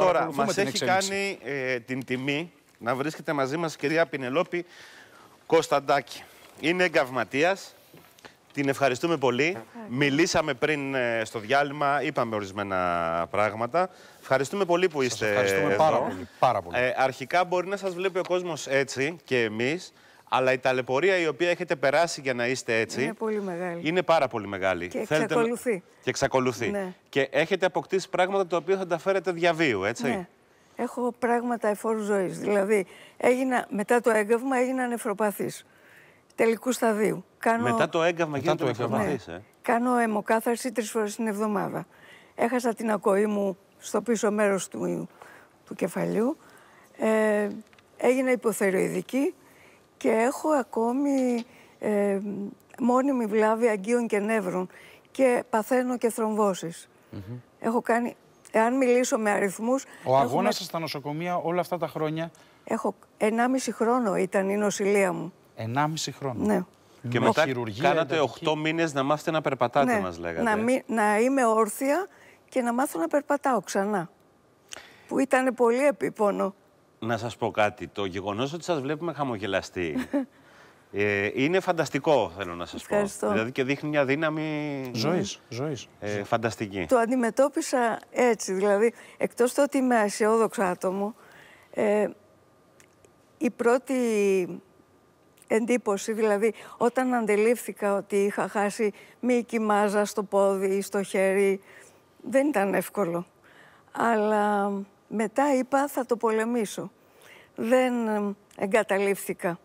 Τώρα, μα έχει κάνει ε, την τιμή να βρίσκεται μαζί μας κυρία Πινελόπη Κωνσταντάκη. Είναι εγκαυματίας. Την ευχαριστούμε πολύ. Μιλήσαμε πριν ε, στο διάλειμμα, είπαμε ορισμένα πράγματα. Ευχαριστούμε πολύ που είστε. Ευχαριστούμε εδώ. πάρα πολύ. Πάρα πολύ. Ε, αρχικά μπορεί να σας βλέπει ο κόσμος έτσι και εμείς. Αλλά η ταλαιπωρία η οποία έχετε περάσει για να είστε έτσι. Είναι πολύ μεγάλη. Είναι πάρα πολύ μεγάλη. Και εξακολουθεί. Και εξακολουθεί. Ναι. Και έχετε αποκτήσει πράγματα τα οποία θα τα φέρετε διαβίου, έτσι. Ναι. Έχω πράγματα εφόρου ζωής. Δηλαδή, έγινα, μετά το έγκαυμα έγινα νεφροπαθής. Τελικού σταδίου. Κάνω... Μετά το έγκαυμα γίνεται νεφροπαθή. Ε. Ναι. Ε? Κάνω αιμοκάθαρση τρεις φορές την εβδομάδα. Έχασα την ακοή μου στο πίσω μέρος του, του κεφαλιού. Ε, έγινα υποθεροειδική και έχω ακόμη ε, μόνιμη βλάβη αγκίων και νεύρων και παθαίνω και θρομβώσεις. Mm -hmm. Έχω κάνει, εάν μιλήσω με αριθμούς... Ο αγώνας έχουμε... στα νοσοκομεία όλα αυτά τα χρόνια... Έχω 1,5 χρόνο ήταν η νοσηλεία μου. 1,5 χρόνο. Ναι. Και μετά χειρουργία, κάνατε 8 μήνες να μάθετε να περπατάτε, ναι, μας λέγατε. Να, μη, να είμαι όρθια και να μάθω να περπατάω ξανά. Που ήταν πολύ επίπονο. Να σας πω κάτι. Το γεγονός ότι σας βλέπουμε χαμογελαστή ε, είναι φανταστικό, θέλω να σας Ευχαριστώ. πω. Δηλαδή και δείχνει μια δύναμη ναι, ζωής. ζωής. Ε, φανταστική. Το αντιμετώπισα έτσι. Δηλαδή, εκτός το ότι είμαι αισιόδοξο άτομο, ε, η πρώτη εντύπωση, δηλαδή όταν αντελήφθηκα ότι είχα χάσει μήκη μάζα στο πόδι ή στο χέρι, δεν ήταν εύκολο. Αλλά μετά είπα θα το πολεμήσω. Δεν ε, εγκαταλείφθηκα.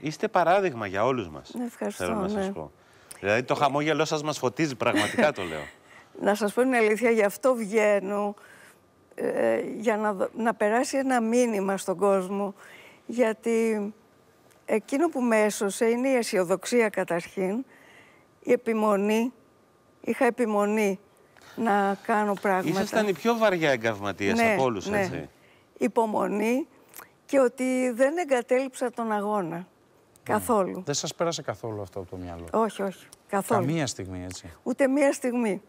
Είστε παράδειγμα για όλους μας. Ναι, ευχαριστώ, θέλω να ναι. σας πω. Δηλαδή το χαμόγελό σας μας φωτίζει, πραγματικά το λέω. να σας πω την αλήθεια, γι' αυτό βγαίνω, ε, για να, να περάσει ένα μήνυμα στον κόσμο, γιατί εκείνο που με έσωσε είναι η αισιοδοξία καταρχήν, η επιμονή. Είχα επιμονή να κάνω πράγματα. Ήσασταν η πιο βαριά εγκαυματίας ναι, από όλους, ναι. έτσι. Υπομονή και ότι δεν εγκατέλειψα τον αγώνα. Καθόλου. Δεν σας πέρασε καθόλου αυτό από το μυαλό. Όχι, όχι. Καθόλου. Καμία στιγμή, έτσι. Ούτε μία στιγμή.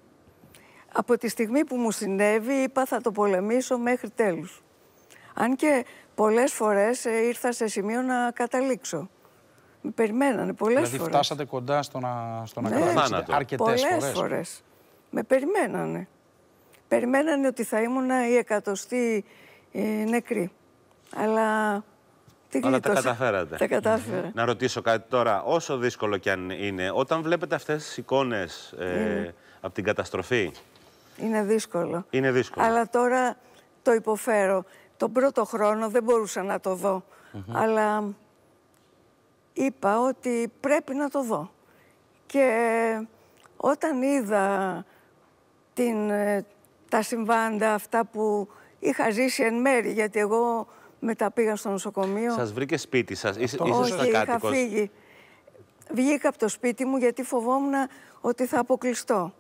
Από τη στιγμή που μου συνέβη είπα θα το πολεμήσω μέχρι τέλους. Αν και πολλές φορές ε, ήρθα σε σημείο να καταλήξω. Με περιμένανε πολλές δηλαδή, φορές. Δηλαδή φτάσατε κοντά στο να, στο να ναι. Αρκετές φορές με περιμένανε. Περιμένανε ότι θα ήμουν η εκατοστή ε, νεκρή. Αλλά τι Αλλά τα καταφέρατε. Τα κατάφερα. Να ρωτήσω κάτι τώρα, όσο δύσκολο κι αν είναι, όταν βλέπετε αυτές τις εικόνες ε, από την καταστροφή. Είναι δύσκολο. Είναι δύσκολο. Αλλά τώρα το υποφέρω. Τον πρώτο χρόνο δεν μπορούσα να το δω. Αλλά είπα ότι πρέπει να το δω. Και όταν είδα την, ε, τα συμβάντα αυτά που είχα ζήσει εν μέρη, γιατί εγώ μετά πήγα στο νοσοκομείο. Σας βρήκε σπίτι σας, Ήσ, Στα Όχι, είχα φύγει. Βγήκα από το σπίτι μου γιατί φοβόμουν ότι θα αποκλειστώ.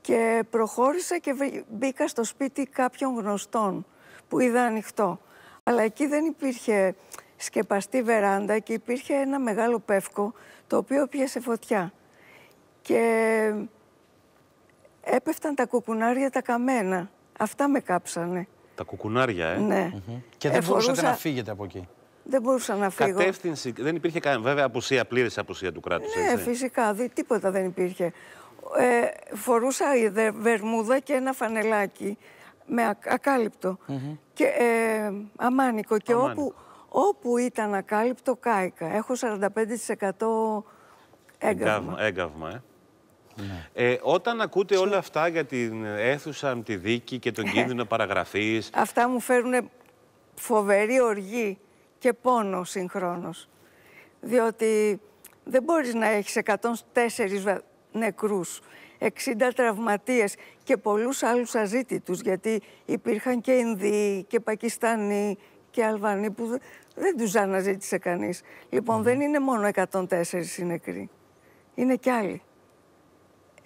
Και προχώρησα και μπήκα στο σπίτι κάποιων γνωστών που είδα ανοιχτό. Αλλά εκεί δεν υπήρχε σκεπαστή βεράντα και υπήρχε ένα μεγάλο πεύκο το οποίο πιέσε φωτιά. Και έπεφταν τα κουκουνάρια τα καμένα. Αυτά με κάψανε. Τα κουκουνάρια, ε. Ναι. Mm Και δεν Εφορούσα... μπορούσατε να φύγετε από εκεί. Δεν μπορούσα να φύγω. Κατεύθυνση, δεν υπήρχε κανένα, βέβαια απουσία, πλήρης απουσία του κράτους. Ναι, έτσι. φυσικά, δι, τίποτα δεν υπήρχε. Ε, φορούσα βερμούδα και ένα φανελάκι με ακάλυπτο mm και ε, αμάνικο και όπου, όπου ήταν ακάλυπτο κάηκα. Έχω 45% έγκαυμα. Έγκαυμα, έγκαυμα ε. Ε, όταν ακούτε όλα αυτά για την αίθουσα, τη δίκη και τον ε. κίνδυνο παραγραφής. Αυτά μου φέρουν φοβερή οργή και πόνο συγχρόνως. Διότι δεν μπορείς να έχεις 104 νεκρούς, 60 τραυματίες και πολλούς άλλους αζήτητους, γιατί υπήρχαν και Ινδοί και Πακιστάνοι και Αλβανοί που δεν τους αναζήτησε κανείς. Λοιπόν, δεν είναι μόνο 104 οι νεκροί, είναι και άλλοι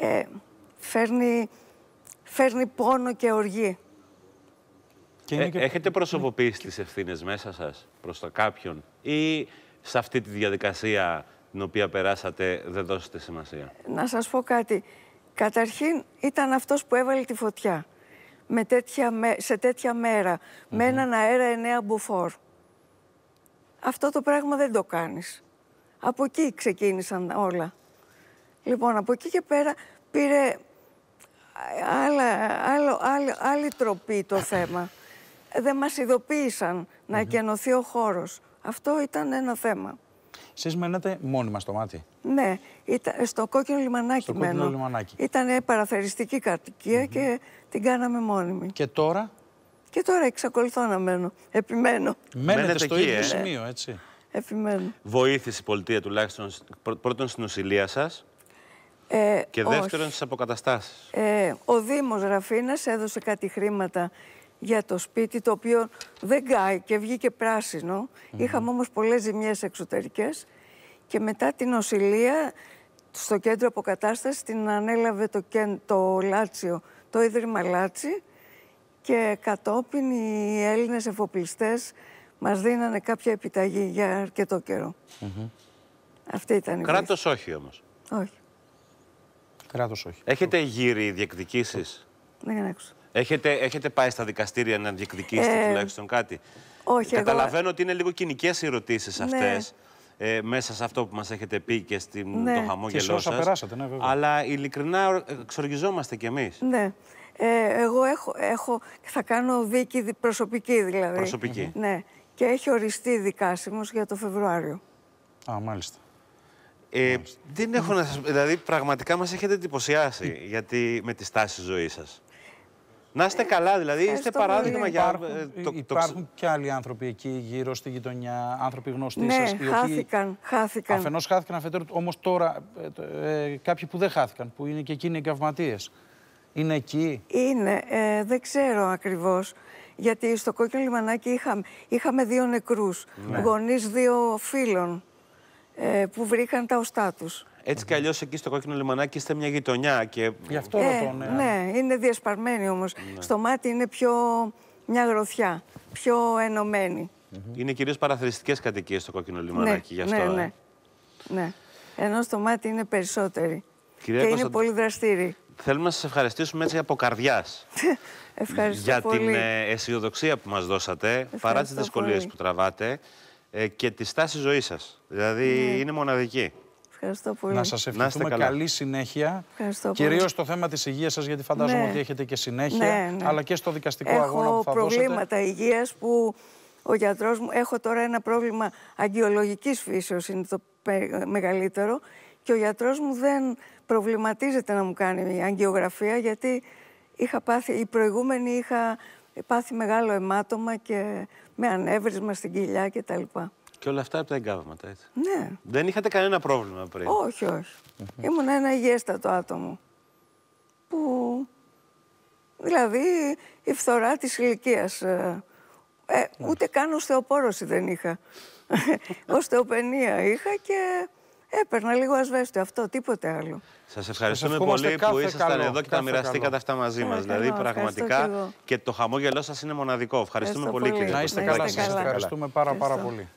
ε, φέρνει, φέρνει πόνο και οργή. Ε, έχετε προσωποποιήσει τις ευθύνες μέσα σας προς το κάποιον ή σε αυτή τη διαδικασία την οποία περάσατε δεν δώσετε σημασία. Να σας πω κάτι. Καταρχήν ήταν αυτός που έβαλε τη φωτιά με τέτοια, σε τέτοια μέρα, με έναν αέρα εννέα μπουφόρ. Αυτό το πράγμα δεν το κάνεις. Από εκεί ξεκίνησαν όλα. Λοιπόν, από εκεί και πέρα πήρε άλλα, άλλο, άλλο, άλλη τροπή το θέμα. Δεν μας ειδοποίησαν να εκενωθεί ο χώρος. Αυτό ήταν ένα θέμα. Εσείς μένατε μόνιμα στο μάτι. Ναι, ήταν, στο κόκκινο λιμανάκι στο μένω. Ήταν παραθεριστική κατοικία και την κάναμε μόνιμη. Και τώρα? Και τώρα εξακολουθώ να μένω. Επιμένω. Μένετε, Μένετε στο ίδιο ε. σημείο, έτσι. Επιμένω. Βοήθησε η πολιτεία τουλάχιστον πρώτον στην ουσιλία σας ε, και δεύτερον στις αποκαταστάσεις. Ε, ο Δήμος Ραφίνα έδωσε κάτι χρήματα για το σπίτι, το οποίο δεν κάει και βγήκε πράσινο. Είχαμε όμως πολλές ζημιές εξωτερικές. Και μετά την οσηλεία στο κέντρο αποκατάστασης την ανέλαβε το, το Λάτσιο, το Ίδρυμα Λάτσι. Και κατόπιν οι Έλληνες εφοπλιστές μας δίνανε κάποια επιταγή για αρκετό καιρό. Αυτή ήταν η Κράτος όχι όμως. Όχι. Κράτος όχι. Έχετε γύρει διεκδικήσεις. Δεν άκουσα. Έχετε, έχετε πάει στα δικαστήρια να διεκδικήσετε ε, τουλάχιστον κάτι. Όχι, Καταλαβαίνω ότι είναι λίγο κοινικές οι ερωτήσεις ναι. αυτές. Ε, μέσα σε αυτό που μας έχετε πει και στην, ναι. το χαμόγελό σα. περάσατε, ναι, βέβαια. Αλλά ειλικρινά εξοργιζόμαστε κι εμείς. Ναι. Ε, εγώ έχω, έχω, θα κάνω δίκη προσωπική δηλαδή. Προσωπική. Ναι. Και έχει οριστεί δικάσιμος για το Φεβρουάριο. Α, μάλιστα. Ε, δεν έχω να σας... Δηλαδή, πραγματικά μας έχετε εντυπωσιάσει γιατί με τη στάση ζωής σας. Να είστε καλά, δηλαδή είστε παράδειγμα για. Ε, το, υπάρχουν και άλλοι άνθρωποι εκεί γύρω στη γειτονιά, άνθρωποι γνωστοί ναι, σας. Ναι, χάθηκαν. χάθηκαν. Αφενός χάθηκαν, αφετέρου όμως τώρα ε, ε, κάποιοι που δεν χάθηκαν, που είναι και εκείνοι καυματίες Είναι εκεί. Είναι, ε, δεν ξέρω ακριβώς. Γιατί στο κόκκινο λιμανάκι είχαμε δύο νεκρούς ναι. γονείς δύο φίλων ε, που βρήκαν τα οστά τους. Έτσι κι αλλιώς εκεί στο κόκκινο λιμανάκι είστε μια γειτονιά. Και... Γι' αυτό ε, ρωτώ, ναι. ναι. είναι διασπαρμένη όμως. Ναι. Στο μάτι είναι πιο μια γροθιά, πιο ενωμένη. Είναι κυρίως παραθρηστικέ κατοικίες στο κόκκινο λιμανάκι, ναι, γι' αυτό. Ναι, ε. ναι. Ε. Ενώ στο μάτι είναι περισσότεροι. Κυρία και είναι πολύ δραστήριοι. Θέλουμε να σας ευχαριστήσουμε έτσι από καρδιάς. Ευχαριστώ για την ε, αισιοδοξία που μας δώσατε, Ευχαριστώ παρά τις δυσκολίες που τραβάτε. Ε, και τη στάση ζωής σας. Δηλαδή ναι. είναι μοναδική. Ευχαριστώ πολύ. Να σα ευχηθούμε καλά. καλή συνέχεια. Κυρίω στο θέμα της υγείας σας, γιατί φαντάζομαι ναι. ότι έχετε και συνέχεια, ναι, ναι, αλλά και στο δικαστικό αγώνα που θα δώσετε. Έχω προβλήματα υγείας που ο γιατρός μου. Έχω τώρα ένα πρόβλημα αγκιολογική φύσεως, είναι το μεγαλύτερο. Και ο γιατρός μου δεν προβληματίζεται να μου κάνει αγκιογραφία, γιατί είχα πάθει, η προηγούμενη είχα πάθει μεγάλο αιμάτωμα και με ανέβρισμα στην κοιλιά λοιπά. Και όλα αυτά από τα εγκάβματα, έτσι. Ναι. Δεν είχατε κανένα πρόβλημα πριν. Όχι, όχι. Ήμουν ένα υγιέστατο άτομο. Που. Δηλαδή η φθορά της ηλικίας. Ε, ε ούτε καν οστεοπόρωση δεν είχα. Οστεοπενία είχα και Έπαιρνα λίγο ασβέστο αυτό, τίποτε άλλο. Σας ευχαριστούμε πολύ που ήσασταν εδώ και τα μοιραστήκατε αυτά μαζί ε, μας. Δηλαδή, πραγματικά και, το χαμόγελό σας είναι μοναδικό. Ευχαριστούμε πολύ, κύριε Να είστε καλά, σα ευχαριστούμε πάρα, πάρα πολύ.